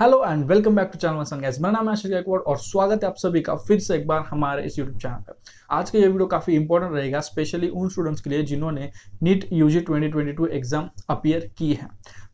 hello and welcome back to channel संग मेरा नाम है आशीष गायकवाड़ और स्वागत है आप सभी का फिर से एक बार हमारे इस यूट्यूब चैनल पर आज का ये वीडियो काफ़ी इंपॉर्टेंट रहेगा स्पेशली उन स्टूडेंट्स के लिए जिन्होंने नीट यूजी 2022 एग्जाम अपियर की है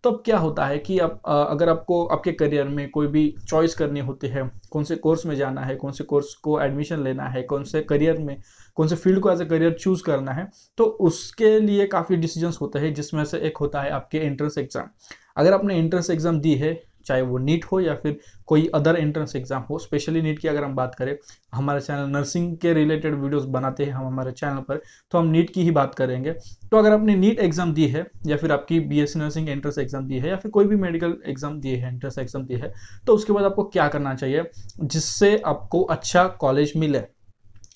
तो अब क्या होता है कि आप अगर आपको आपके करियर में कोई भी चॉइस करनी होती है कौन से कोर्स में जाना है कौन से कोर्स को एडमिशन लेना है कौन से करियर में कौन से फील्ड को एज ए करियर चूज करना है तो उसके लिए काफ़ी डिसीजंस होते हैं जिसमें से एक होता है आपके एंट्रेंस एग्जाम अगर आपने एंट्रेंस एग्जाम दी है चाहे वो नीट हो या फिर कोई अदर एंट्रेंस एग्जाम हो स्पेशली नीट की अगर हम बात करें हमारे चैनल नर्सिंग के रिलेटेड वीडियोस बनाते हैं हम हमारे चैनल पर तो हम नीट की ही बात करेंगे तो अगर आपने नीट एग्जाम दी है या फिर आपकी बी नर्सिंग एंट्रेंस एग्जाम दी है या फिर कोई भी मेडिकल एग्जाम दिए है एंट्रेंस एग्जाम दी है तो उसके बाद आपको क्या करना चाहिए जिससे आपको अच्छा कॉलेज मिले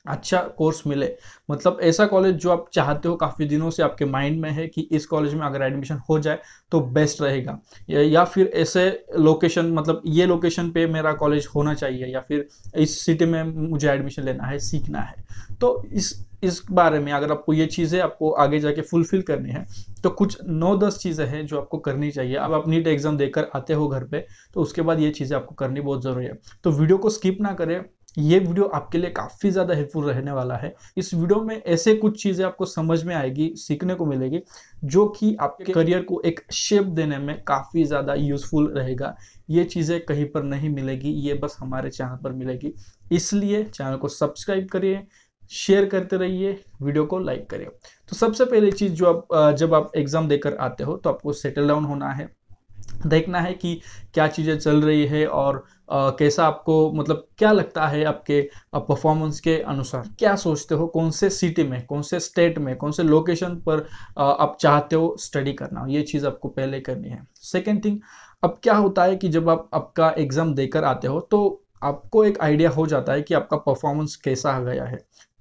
अच्छा कोर्स मिले मतलब ऐसा कॉलेज जो आप चाहते हो काफ़ी दिनों से आपके माइंड में है कि इस कॉलेज में अगर एडमिशन हो जाए तो बेस्ट रहेगा या फिर ऐसे लोकेशन मतलब ये लोकेशन पे मेरा कॉलेज होना चाहिए या फिर इस सिटी में मुझे एडमिशन लेना है सीखना है तो इस इस बारे में अगर आपको ये चीज़ें आपको आगे जाके फुलफिल करनी है तो कुछ नौ दस चीज़ें हैं जो आपको करनी चाहिए अब आप नीट एग्ज़ाम देकर आते हो घर पे तो उसके बाद ये चीज़ें आपको करनी बहुत ज़रूरी है तो वीडियो को स्किप ना करें ये वीडियो आपके लिए काफ़ी ज़्यादा हेल्पफुल रहने वाला है इस वीडियो में ऐसे कुछ चीज़ें आपको समझ में आएगी सीखने को मिलेगी जो कि आपके करियर को एक शेप देने में काफ़ी ज़्यादा यूज़फुल रहेगा ये चीज़ें कहीं पर नहीं मिलेगी ये बस हमारे चैनल पर मिलेगी इसलिए चैनल को सब्सक्राइब करिए शेयर करते रहिए वीडियो को लाइक करिए तो सबसे पहली चीज़ जो आप जब आप एग्ज़ाम देकर आते हो तो आपको सेटल डाउन होना है देखना है कि क्या चीज़ें चल रही है और आ, कैसा आपको मतलब क्या लगता है आपके परफॉर्मेंस के अनुसार क्या सोचते हो कौन से सिटी में कौन से स्टेट में कौन से लोकेशन पर आ, आप चाहते हो स्टडी करना ये चीज़ आपको पहले करनी है सेकेंड थिंग अब क्या होता है कि जब आप आपका एग्ज़ाम देकर आते हो तो आपको एक आइडिया हो जाता है कि आपका परफॉर्मेंस कैसा आ गया है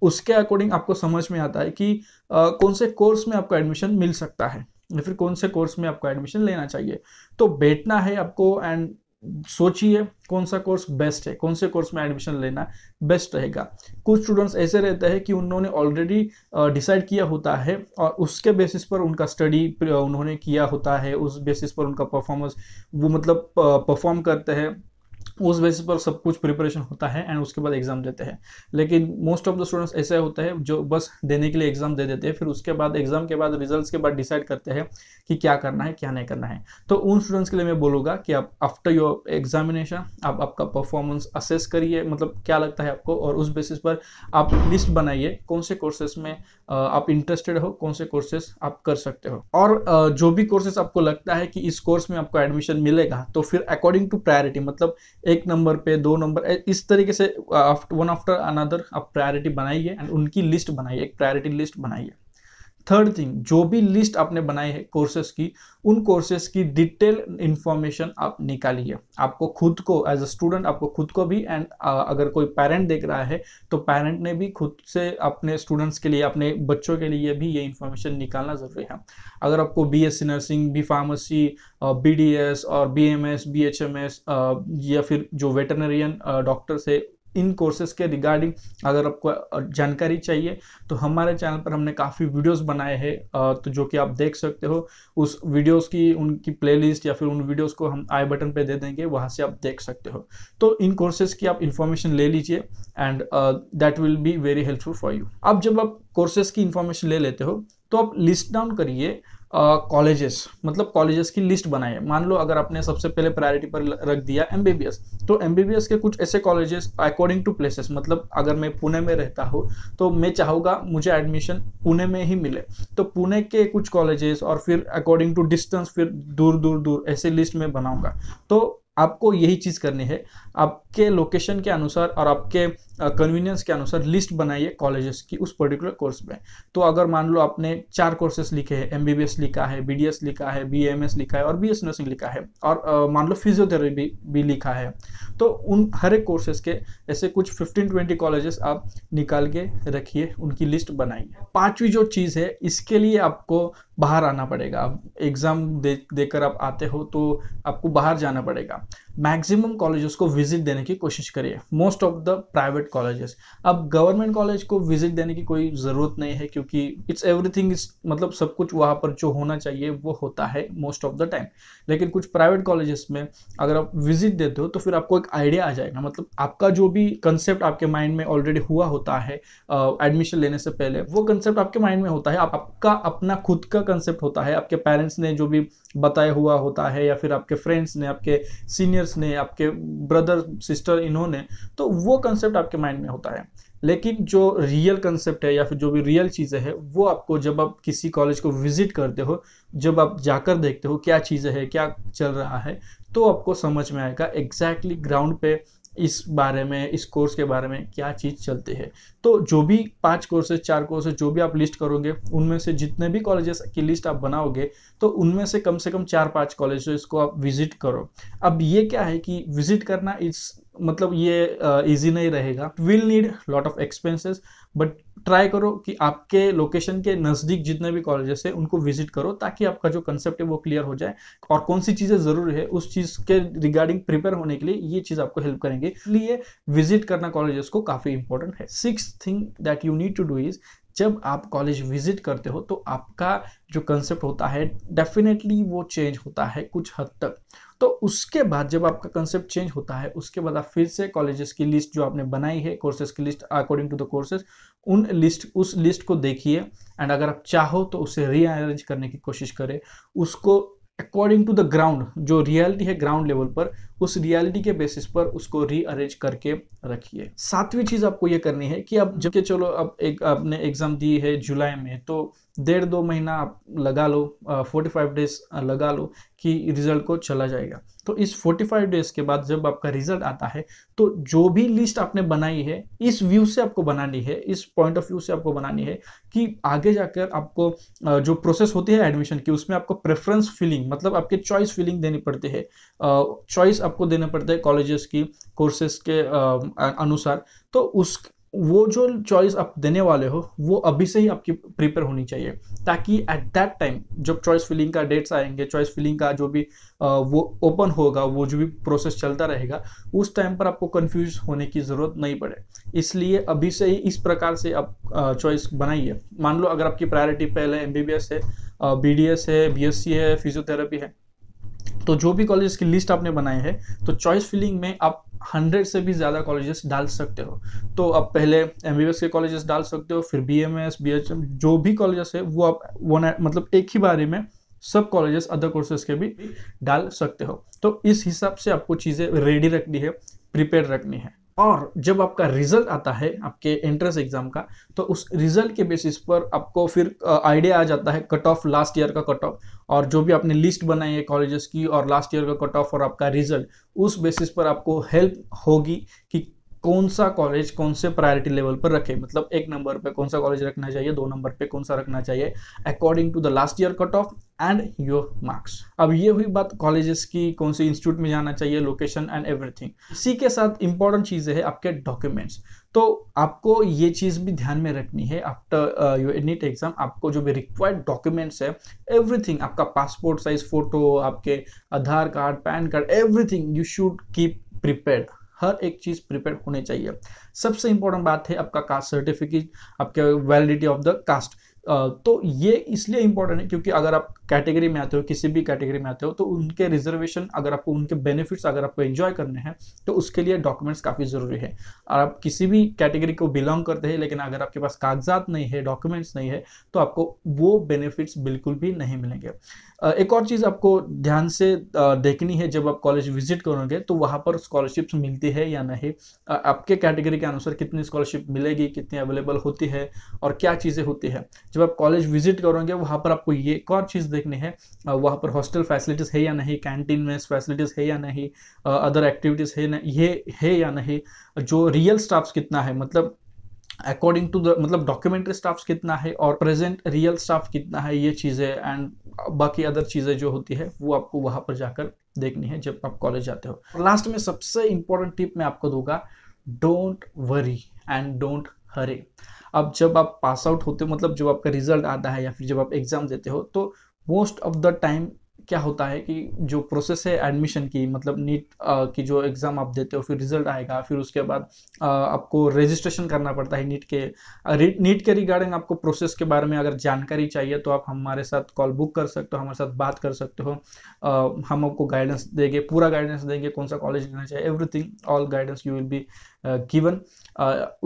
उसके अकॉर्डिंग आपको समझ में आता है कि आ, कौन से कोर्स में आपको एडमिशन मिल सकता है या फिर कौन से कोर्स में आपको एडमिशन लेना चाहिए तो बैठना है आपको एंड सोचिए कौन सा कोर्स बेस्ट है कौन से कोर्स में एडमिशन लेना बेस्ट रहेगा कुछ स्टूडेंट्स ऐसे रहते हैं कि उन्होंने ऑलरेडी डिसाइड किया होता है और उसके बेसिस पर उनका स्टडी उन्होंने किया होता है उस बेसिस पर उनका परफॉर्मेंस वो मतलब परफॉर्म करते हैं उस बेसिस पर सब कुछ प्रिपरेशन होता है एंड उसके बाद एग्जाम देते हैं लेकिन मोस्ट ऑफ द स्टूडेंट्स ऐसे होते हैं जो बस देने के लिए एग्जाम दे देते हैं फिर उसके बाद एग्जाम के बाद रिजल्ट के बाद डिसाइड करते हैं कि क्या करना है क्या नहीं करना है तो उन स्टूडेंट्स के लिए मैं बोलूँगा कि आप आफ्टर योर एग्जामिनेशन आप आपका परफॉर्मेंस असेस करिए मतलब क्या लगता है आपको और उस बेसिस पर आप लिस्ट बनाइए कौन से कोर्सेस में आप इंटरेस्टेड हो कौन से कोर्सेस आप कर सकते हो और जो भी कोर्सेस आपको लगता है कि इस कोर्स में आपको एडमिशन मिलेगा तो फिर अकॉर्डिंग टू प्रायोरिटी मतलब एक नंबर पे दो नंबर इस तरीके से वन आफ्टर अनदर आप प्रायोरिटी बनाइए एंड उनकी लिस्ट बनाइए एक प्रायोरिटी लिस्ट बनाइए थर्ड थिंग जो भी लिस्ट आपने बनाई है कोर्सेज की उन कोर्सेज की डिटेल इंफॉर्मेशन आप निकालिए आपको खुद को एज अ स्टूडेंट आपको खुद को भी एंड अगर कोई पेरेंट देख रहा है तो पेरेंट ने भी खुद से अपने स्टूडेंट्स के लिए अपने बच्चों के लिए भी ये इन्फॉर्मेशन निकालना ज़रूरी है अगर आपको B S C nursing B pharmacy B D S और B M S B H M S या फिर जो वेटनरियन डॉक्टर्स है इन कोर्सेज के रिगार्डिंग अगर आपको जानकारी चाहिए तो हमारे चैनल पर हमने काफ़ी वीडियोस बनाए हैं तो जो कि आप देख सकते हो उस वीडियोस की उनकी प्लेलिस्ट या फिर उन वीडियोस को हम आई बटन पे दे देंगे वहाँ से आप देख सकते हो तो इन कोर्सेज की आप इन्फॉर्मेशन ले लीजिए and that will be very helpful for you अब जब आप कोर्सेज की इन्फॉर्मेशन ले लेते हो तो आप लिस्ट डाउन करिए कॉलेजेस uh, मतलब कॉलेजेस की लिस्ट बनाइए मान लो अगर आपने सबसे पहले प्रायोरिटी पर रख दिया एम तो एम के कुछ ऐसे कॉलेजेस अकॉर्डिंग टू प्लेसेस मतलब अगर मैं पुणे में रहता हूँ तो मैं चाहूँगा मुझे एडमिशन पुणे में ही मिले तो पुणे के कुछ कॉलेजेस और फिर अकॉर्डिंग टू डिस्टेंस फिर दूर दूर दूर ऐसे लिस्ट में बनाऊँगा तो आपको यही चीज़ करनी है आपके लोकेशन के अनुसार और आपके कन्वीनियंस के अनुसार लिस्ट बनाइए कॉलेजेस की उस पर्टिकुलर कोर्स में तो अगर मान लो आपने चार कोर्सेस लिखे हैं एम लिखा है बी लिखा है बी लिखा है और बी नर्सिंग लिखा है और मान लो फिजियोथेरेपी भी लिखा है तो उन हर एक कोर्सेज के ऐसे कुछ फिफ्टीन ट्वेंटी कॉलेजेस आप निकाल के रखिए उनकी लिस्ट बनाइए पाँचवीं जो चीज़ है इसके लिए आपको बाहर आना पड़ेगा एग्ज़ाम दे देकर आप आते हो तो आपको बाहर जाना पड़ेगा मैक्सिमम कॉलेजेस को विजिट देने की कोशिश करिए most of the private colleges अब गवर्नमेंट कॉलेज को विजिट देने की कोई ज़रूरत नहीं है क्योंकि इट्स एवरीथिंग इज मतलब सब कुछ वहाँ पर जो होना चाहिए वो होता है मोस्ट ऑफ द टाइम लेकिन कुछ प्राइवेट कॉलेजेस में अगर आप विजिट देते हो तो फिर आपको एक आइडिया आ जाएगा मतलब आपका जो भी कंसेप्ट आपके माइंड में ऑलरेडी हुआ होता है एडमिशन लेने से पहले वो कंसेप्ट आपके माइंड में होता है आप, आपका अपना खुद का कंसेप्ट होता है आपके पेरेंट्स ने जो भी बताया हुआ होता है या फिर आपके फ्रेंड्स ने आपके सीनियर पेरेंट्स ने आपके ब्रदर सिस्टर इन्होंने तो वो कंसेप्ट आपके माइंड में होता है लेकिन जो रियल कंसेप्ट है या फिर जो भी रियल चीज़ें हैं वो आपको जब आप किसी कॉलेज को विजिट करते हो जब आप जाकर देखते हो क्या चीज़ें हैं क्या चल रहा है तो आपको समझ में आएगा एग्जैक्टली exactly ग्राउंड पे इस बारे में इस कोर्स के बारे में क्या चीज़ चलती है तो जो भी पांच कोर्सेज चार कोर्सेज जो भी आप लिस्ट करोगे उनमें से जितने भी कॉलेजेस की लिस्ट आप बनाओगे तो उनमें से कम से कम चार पांच कॉलेज को आप विजिट करो अब ये क्या है कि विजिट करना इस मतलब ये इजी नहीं रहेगा will need lot of expenses but try करो कि आपके लोकेशन के नज़दीक जितने भी कॉलेजेस है उनको विजिट करो ताकि आपका जो कंसेप्ट है वो क्लियर हो जाए और कौन सी चीज़ें जरूरी है उस चीज़ के रिगार्डिंग प्रिपेयर होने के लिए ये चीज़ आपको हेल्प करेंगे इसलिए विजिट करना कॉलेजेस को काफ़ी इंपॉर्टेंट है six thing that you need to do is जब आप कॉलेज विजिट करते हो तो आपका जो कंसेप्ट होता है डेफिनेटली वो चेंज होता है कुछ हद तक तो उसके बाद जब आपका कंसेप्ट चेंज होता है उसके बाद आप फिर से कॉलेजेस की लिस्ट जो आपने बनाई है कोर्सेज की list according to the courses उन लिस्ट उस लिस्ट को देखिए एंड अगर आप चाहो तो उसे रीअरेंज करने की कोशिश करें उसको अकॉर्डिंग टू द ग्राउंड जो रियलिटी है ग्राउंड लेवल पर उस रियलिटी के बेसिस पर उसको रीअरेंज करके रखिए सातवीं चीज़ आपको ये करनी है कि अब के चलो अब एक आपने एग्ज़ाम दी है जुलाई में तो डेढ़ दो महीना आप लगा लो फोर्टी फाइव डेज लगा लो कि रिजल्ट को चला जाएगा तो इस फोर्टी फाइव डेज के बाद जब आपका रिजल्ट आता है तो जो भी लिस्ट आपने बनाई है इस व्यू से आपको बनानी है इस पॉइंट ऑफ व्यू से आपको बनानी है कि आगे जाकर आपको जो प्रोसेस होती है एडमिशन की उसमें आपको प्रेफरेंस फीलिंग मतलब आपके चॉइस फीलिंग देनी पड़ती है चॉइस आपको देने पड़ते हैं कॉलेजेस की कोर्सेस के अनुसार तो उस वो जो चॉइस आप देने वाले हो वो अभी से ही आपकी प्रिपेयर होनी चाहिए ताकि एट दैट टाइम जब चॉइस फिलिंग का डेट्स आएंगे चॉइस फिलिंग का जो भी वो ओपन होगा वो जो भी प्रोसेस चलता रहेगा उस टाइम पर आपको कंफ्यूज होने की ज़रूरत नहीं पड़े इसलिए अभी से ही इस प्रकार से आप चॉइस बनाइए मान लो अगर आपकी प्रायोरिटी पहले एम है बी है बी है फिजियोथेरेपी है तो जो भी कॉलेज की लिस्ट आपने बनाई है तो चॉइस फिलिंग में आप हंड्रेड से भी ज़्यादा कॉलेजेस डाल सकते हो तो आप पहले एम के कॉलेजेस डाल सकते हो फिर B M S B H M S भी कॉलेजेस है वो आप वन मतलब एक ही बारे में सब कॉलेजेस अदर कोर्सेज के भी डाल सकते हो तो इस हिसाब से आपको चीज़ें रेडी रखनी है प्रिपेयर रखनी है और जब आपका रिजल्ट आता है आपके एंट्रेंस एग्जाम का तो उस रिजल्ट के बेसिस पर आपको फिर आइडिया आ जाता है कट ऑफ लास्ट ईयर का कट ऑफ और जो भी आपने लिस्ट बनाई है कॉलेजेस की और लास्ट ईयर का कट ऑफ और आपका रिजल्ट उस बेसिस पर आपको हेल्प होगी कि कौन सा कॉलेज कौन से प्रायोरिटी लेवल पर रखे मतलब एक नंबर पे कौन सा कॉलेज रखना चाहिए दो नंबर पे कौन सा रखना चाहिए according to the last year cut off and your marks अब ये हुई बात कॉलेजेस की कौन से इंस्टीट्यूट में जाना चाहिए लोकेशन एंड एवरीथिंग इसी के साथ इंपॉर्टेंट चीज़ें है आपके डॉक्यूमेंट्स तो आपको ये चीज़ भी ध्यान में रखनी है आफ्टर योर नीट एग्जाम आपको जो भी रिक्वायर्ड डॉक्यूमेंट्स है एवरीथिंग आपका पासपोर्ट साइज फोटो आपके Aadhaar card PAN card everything you should keep prepared हर एक चीज़ प्रिपेयर होनी चाहिए सबसे इंपॉर्टेंट बात है आपका कास्ट सर्टिफिकेट आपके वैलिडिटी ऑफ द कास्ट तो ये इसलिए इंपॉर्टेंट है क्योंकि अगर आप कैटेगरी में आते हो किसी भी कैटेगरी में आते हो तो उनके रिजर्वेशन अगर आपको उनके बेनिफिट्स अगर आपको एंजॉय करने हैं तो उसके लिए डॉक्यूमेंट्स काफ़ी ज़रूरी है और आप किसी भी कैटेगरी को बिलोंग करते हैं लेकिन अगर आपके पास कागजात नहीं है डॉक्यूमेंट्स नहीं है तो आपको वो बेनिफिट्स बिल्कुल भी नहीं मिलेंगे एक और चीज़ आपको ध्यान से देखनी है जब आप कॉलेज विजिट करोगे तो वहाँ पर स्कॉलरशिप्स मिलती है या नहीं आपके कैटेगरी के अनुसार कितनी स्कॉलरशिप मिलेगी कितनी अवेलेबल होती है और क्या चीज़ें होती है जब आप कॉलेज विजिट करोगे वहाँ पर आपको ये एक और चीज़ देखने हैं वहाँ पर हॉस्टल फैसिलिटीज़ है या नहीं कैंटीन में फैसिलिटीज़ है या नहीं अदर एक्टिविटीज़ है ना ये है या नहीं जो रियल स्टाफ्स कितना है मतलब अकॉर्डिंग टू द मतलब डॉक्यूमेंट्री स्टाफ्स कितना है और प्रेजेंट रियल स्टाफ कितना है ये चीज़ें एंड बाकी अदर चीज़ें जो होती है वो आपको वहाँ पर जाकर देखनी है जब आप कॉलेज जाते हो लास्ट में सबसे इंपॉर्टेंट टिप मैं आपको दूंगा don't worry and don't hurry अब जब आप पास आउट होते हो मतलब जब आपका रिजल्ट आता है या फिर जब आप एग्ज़ाम देते हो तो मोस्ट ऑफ द टाइम क्या होता है कि जो प्रोसेस है एडमिशन की मतलब नीट की जो एग्ज़ाम आप देते हो फिर रिजल्ट आएगा फिर उसके बाद आपको रजिस्ट्रेशन करना पड़ता है नीट के नीट के रिगार्डिंग आपको प्रोसेस के बारे में अगर जानकारी चाहिए तो आप हमारे साथ कॉल बुक कर सकते हो हमारे साथ बात कर सकते हो हम आपको गाइडेंस देंगे पूरा गाइडेंस देंगे कौन सा कॉलेज लेना चाहिए everything all guidance you will be given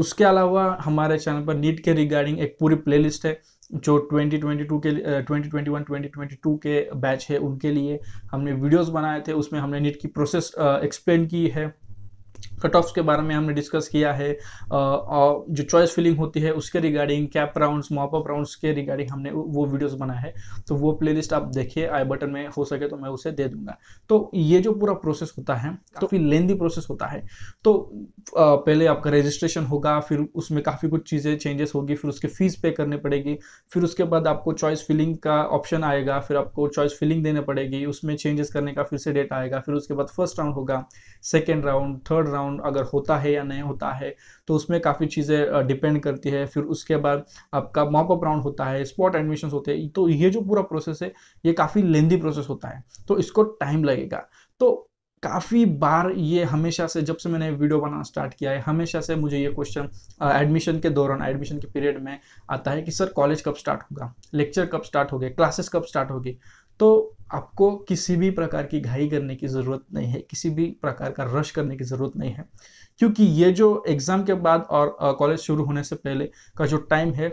उसके अलावा हमारे चैनल पर नीट के रिगार्डिंग एक पूरी प्लेलिस्ट है जो 2022 के uh, 2021 2022 के बैच है उनके लिए हमने वीडियोस बनाए थे उसमें हमने नीट की प्रोसेस एक्सप्लेन की है कट ऑफ्स के बारे में हमने डिस्कस किया है और जो चॉइस फिलिंग होती है उसके regarding CAP rounds mop up rounds के रिगार्डिंग हमने वो वीडियोस बनाए हैं तो वो प्लेलिस्ट आप देखिए आई बटन में हो सके तो मैं उसे दे दूंगा तो ये जो पूरा प्रोसेस होता है काफ़ी लेंदी प्रोसेस होता है तो पहले आपका रजिस्ट्रेशन होगा फिर उसमें काफ़ी कुछ चीज़ें चेंजेस होगी फिर उसके फीस पे करनी पड़ेगी फिर उसके बाद आपको चॉइस फिलिंग का ऑप्शन आएगा फिर आपको चॉइस फिलिंग देने पड़ेगी उसमें चेंजेस करने का फिर से डेट आएगा फिर उसके बाद फर्स्ट राउंड होगा second round third round breakdown अगर होता है या नहीं होता है तो उसमें काफ़ी चीज़ें डिपेंड करती है फिर उसके बाद आपका मॉपअप राउंड होता है स्पॉट एडमिशन होते हैं तो ये जो पूरा प्रोसेस है ये काफ़ी लेंदी प्रोसेस होता है तो इसको टाइम लगेगा तो काफ़ी बार ये हमेशा से जब से मैंने वीडियो बनाना स्टार्ट किया है हमेशा से मुझे ये क्वेश्चन एडमिशन के दौरान एडमिशन के पीरियड में आता है कि सर कॉलेज कब स्टार्ट होगा लेक्चर कब स्टार्ट हो गए क्लासेस कब स्टार्ट होगी तो आपको किसी भी प्रकार की घाई करने की ज़रूरत नहीं है किसी भी प्रकार का रश करने की ज़रूरत नहीं है क्योंकि ये जो एग्ज़ाम के बाद और कॉलेज शुरू होने से पहले का जो टाइम है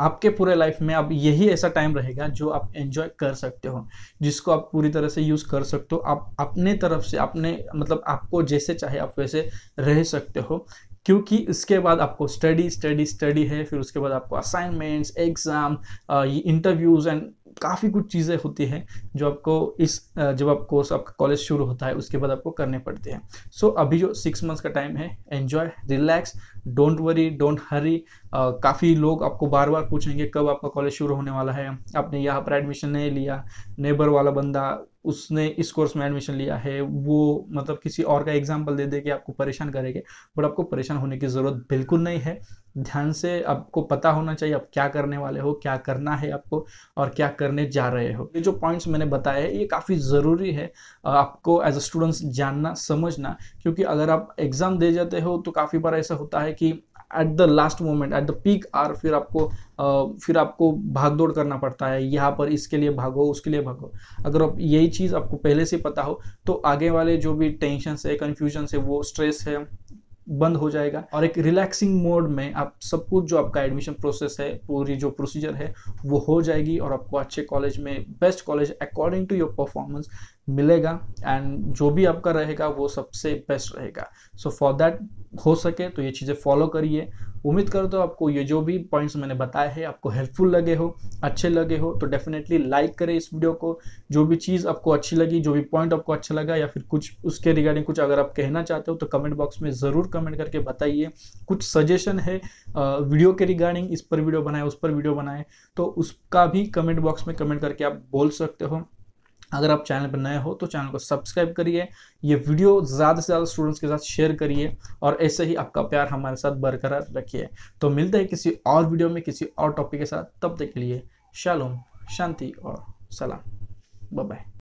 आपके पूरे लाइफ में अब यही ऐसा टाइम रहेगा जो आप एंजॉय कर सकते हो जिसको आप पूरी तरह से यूज़ कर सकते हो आप अपने तरफ से अपने मतलब आपको जैसे चाहे आप वैसे रह सकते हो क्योंकि इसके बाद आपको स्टडी स्टडी स्टडी है फिर उसके बाद आपको असाइनमेंट्स एग्ज़ाम इंटरव्यूज़ एंड काफ़ी कुछ चीज़ें होती हैं जो आपको इस जब आप कोर्स आपका कॉलेज शुरू होता है उसके बाद आपको करने पड़ते हैं सो so, अभी जो सिक्स मंथ्स का टाइम है enjoy relax don't worry don't hurry काफ़ी लोग आपको बार बार पूछेंगे कब आपका कॉलेज शुरू होने वाला है आपने यहाँ पर एडमिशन नहीं लिया नेबर वाला बंदा उसने इस कोर्स में एडमिशन लिया है वो मतलब किसी और का एग्जाम्पल दे दे के आपको परेशान करेंगे बट आपको परेशान होने की ज़रूरत बिल्कुल नहीं है ध्यान से आपको पता होना चाहिए आप क्या करने वाले हो क्या करना है आपको और क्या करने जा रहे हो ये जो पॉइंट्स मैंने बताए ये काफ़ी ज़रूरी है आपको एज अ स्टूडेंट्स जानना समझना क्योंकि अगर आप एग्ज़ाम दे जाते हो तो काफ़ी बार ऐसा होता है कि at the last moment at the peak or फिर आपको आ, फिर आपको भाग दौड़ करना पड़ता है यहाँ पर इसके लिए भागो उसके लिए भागो अगर आप यही चीज़ आपको पहले से पता हो तो आगे वाले जो भी टेंशन है कन्फ्यूजन है वो स्ट्रेस है बंद हो जाएगा और एक रिलैक्सिंग मोड में आप सब कुछ जो आपका एडमिशन प्रोसेस है पूरी जो प्रोसीजर है वो हो जाएगी और आपको अच्छे कॉलेज में best college according to your performance मिलेगा एंड जो भी आपका रहेगा वो सबसे बेस्ट रहेगा सो फॉर दैट हो सके तो ये चीज़ें फॉलो करिए उम्मीद कर दो आपको ये जो भी पॉइंट्स मैंने बताए हैं आपको हेल्पफुल लगे हो अच्छे लगे हो तो डेफिनेटली लाइक करें इस वीडियो को जो भी चीज़ आपको अच्छी लगी जो भी पॉइंट आपको अच्छा लगा या फिर कुछ उसके रिगार्डिंग कुछ अगर आप कहना चाहते हो तो कमेंट बॉक्स में ज़रूर कमेंट करके बताइए कुछ सजेशन है वीडियो के रिगार्डिंग इस पर वीडियो बनाए उस पर वीडियो बनाए तो उसका भी कमेंट बॉक्स में कमेंट करके आप बोल सकते हो अगर आप चैनल पर नए हो तो चैनल को सब्सक्राइब करिए ये वीडियो ज़्यादा से ज़्यादा स्टूडेंट्स के साथ शेयर करिए और ऐसे ही आपका प्यार हमारे साथ बरकरार रखिए तो मिलते हैं किसी और वीडियो में किसी और टॉपिक के साथ तब तक के लिए शालोम शांति और सलाम बाय